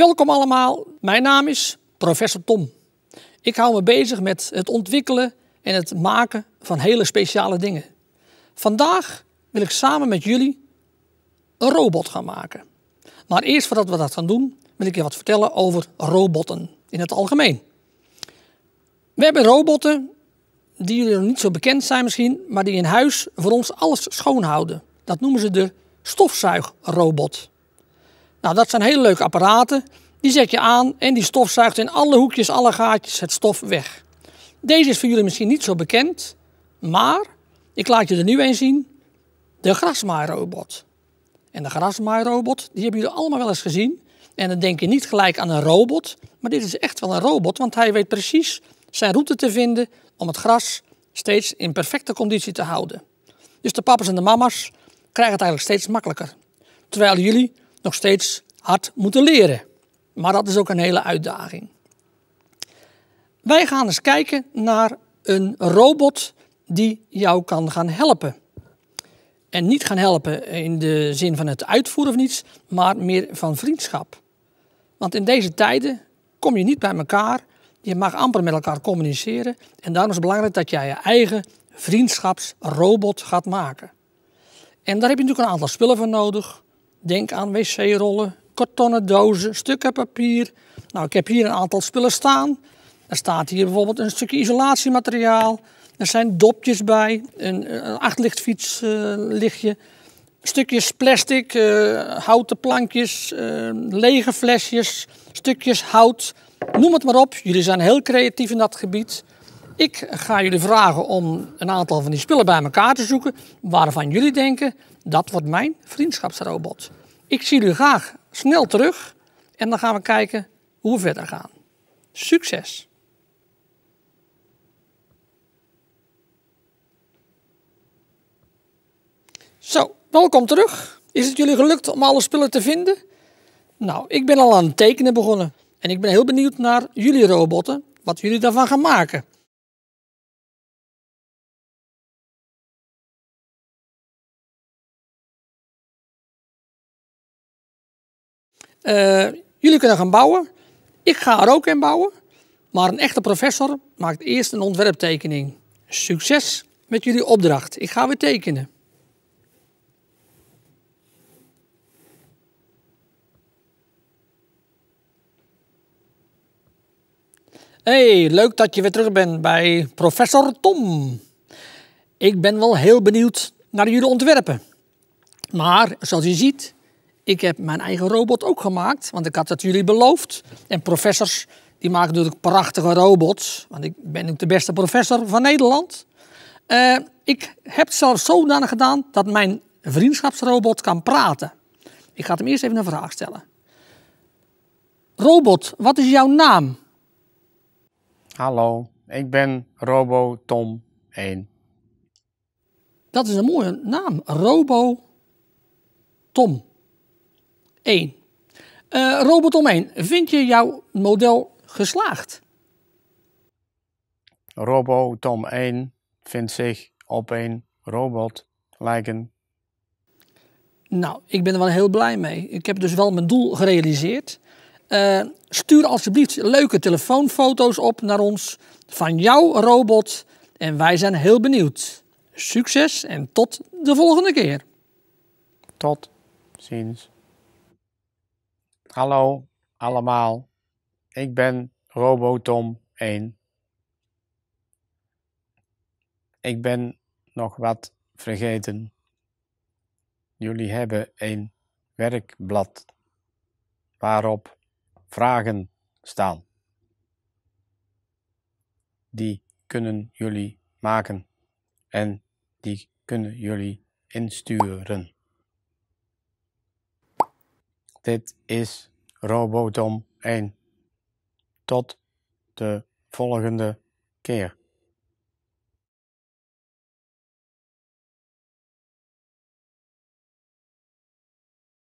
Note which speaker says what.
Speaker 1: Welkom allemaal, mijn naam is professor Tom. Ik hou me bezig met het ontwikkelen en het maken van hele speciale dingen. Vandaag wil ik samen met jullie een robot gaan maken. Maar eerst voordat we dat gaan doen, wil ik je wat vertellen over robotten in het algemeen. We hebben robotten die jullie nog niet zo bekend zijn misschien, maar die in huis voor ons alles schoonhouden. Dat noemen ze de stofzuigrobot. Nou, dat zijn hele leuke apparaten. Die zet je aan en die stofzuigt in alle hoekjes, alle gaatjes het stof weg. Deze is voor jullie misschien niet zo bekend, maar ik laat je er nu een zien. De grasmaairobot. En de grasmaairobot, die hebben jullie allemaal wel eens gezien. En dan denk je niet gelijk aan een robot, maar dit is echt wel een robot, want hij weet precies zijn route te vinden om het gras steeds in perfecte conditie te houden. Dus de papa's en de mama's krijgen het eigenlijk steeds makkelijker. Terwijl jullie nog steeds hard moeten leren. Maar dat is ook een hele uitdaging. Wij gaan eens kijken naar een robot die jou kan gaan helpen. En niet gaan helpen in de zin van het uitvoeren of niets, maar meer van vriendschap. Want in deze tijden kom je niet bij elkaar, je mag amper met elkaar communiceren. En daarom is het belangrijk dat jij je eigen vriendschapsrobot gaat maken. En daar heb je natuurlijk een aantal spullen voor nodig. Denk aan wc-rollen, kartonnen dozen, stukken papier. Nou, ik heb hier een aantal spullen staan. Er staat hier bijvoorbeeld een stukje isolatiemateriaal. Er zijn dopjes bij, een, een achtlichtfietslichtje. Eh, uh, stukjes plastic, eh, houten plankjes, uh, lege flesjes, stukjes hout. Noem het maar op. Jullie zijn heel creatief in dat gebied. Ik ga jullie vragen om een aantal van die spullen bij elkaar te zoeken waarvan jullie denken dat wordt mijn vriendschapsrobot. Ik zie jullie graag snel terug en dan gaan we kijken hoe we verder gaan. Succes! Zo, welkom terug. Is het jullie gelukt om alle spullen te vinden? Nou, ik ben al aan het tekenen begonnen en ik ben heel benieuwd naar jullie robotten, wat jullie daarvan gaan maken.
Speaker 2: Eh, jullie kunnen gaan bouwen. Ik ga er ook in bouwen. Maar een echte professor
Speaker 1: maakt eerst een ontwerptekening. Succes met jullie opdracht. Ik ga weer tekenen. Hey, leuk dat je weer terug bent bij professor Tom. Ik ben wel heel benieuwd naar jullie ontwerpen. Maar zoals je ziet ik heb mijn eigen robot ook gemaakt, want ik had dat jullie beloofd. En professors, die maken natuurlijk prachtige robots. Want ik ben ook de beste professor van Nederland. Eh, ik heb het zelfs zodanig gedaan dat mijn vriendschapsrobot kan praten. Ik ga hem eerst even een vraag stellen. Robot, wat is jouw
Speaker 2: naam? Hallo, ik ben Robo Tom 1.
Speaker 1: Dat is een mooie naam, Robo Tom. 1. Uh, eh, Robert Omheen, vind je jouw model geslaagd?
Speaker 2: Robo Tom 1 vindt zich op een robot lijken.
Speaker 1: Nou, ik ben er wel heel blij mee. Ik heb dus wel mijn doel gerealiseerd. Eh, stuur alsjeblieft leuke telefoonfoto's op naar ons van jouw robot. En wij zijn heel benieuwd. Succes en tot de
Speaker 2: volgende keer. Tot ziens. Hallo allemaal, ik ben RoboTom1. Ik ben nog wat vergeten. Jullie hebben een werkblad waarop vragen staan. Die kunnen jullie maken en die kunnen jullie insturen. Dit is Robotom 1. Tot de volgende keer.